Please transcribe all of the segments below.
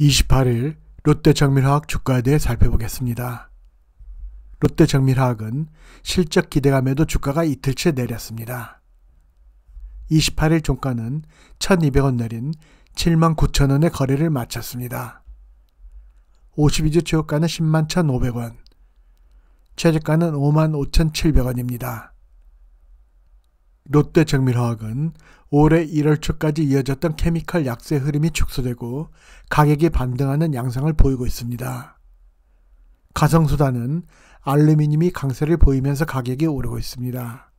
28일 롯데정밀화학 주가에 대해 살펴보겠습니다. 롯데정밀화학은 실적 기대감에도 주가가 이틀째 내렸습니다. 28일 종가는 1200원 내린 7 9 0 0 0원의 거래를 마쳤습니다. 52주 최고가는 10만 1500원, 최저가는 5만 5700원입니다. 롯데 정밀화학은 올해 1월 초까지 이어졌던 케미칼 약세 흐름이 축소되고 가격이 반등하는 양상을 보이고 있습니다. 가성수단은 알루미늄이 강세를 보이면서 가격이 오르고 있습니다.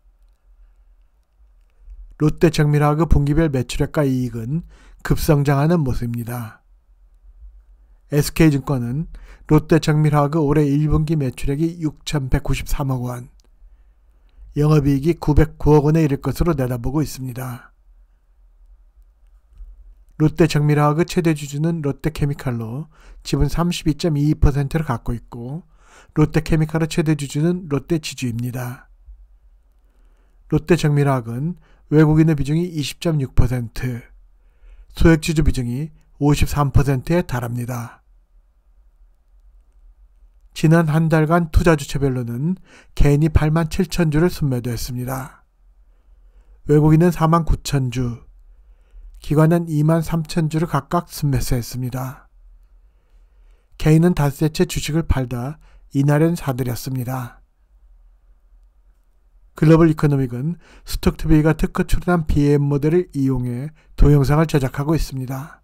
롯데 정밀화학의 분기별 매출액과 이익은 급성장하는 모습입니다. SK증권은 롯데 정밀화학의 올해 1분기 매출액이 6,193억 원, 영업이익이 909억 원에 이를 것으로 내다보고 있습니다. 롯데정밀화학의 최대 주주는 롯데케미칼로 지분 32.22%를 갖고 있고 롯데케미칼의 최대 주주는 롯데지주입니다. 롯데정밀화학은 외국인의 비중이 20.6%, 소액주주 비중이 53%에 달합니다. 지난 한 달간 투자 주체별로는 개인이 8만 7천 주를 순매도했습니다. 외국인은 4만 9천 주, 기관은 2만 3천 주를 각각 순매수했습니다. 개인은 닷새 채 주식을 팔다 이날엔 사들였습니다. 글로벌 이코노믹은 스톡트비가 특허 출연한 BM 모델을 이용해 동영상을 제작하고 있습니다.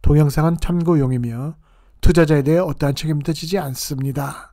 동영상은 참고용이며 투자자에 대해 어떠한 책임도 지지 않습니다.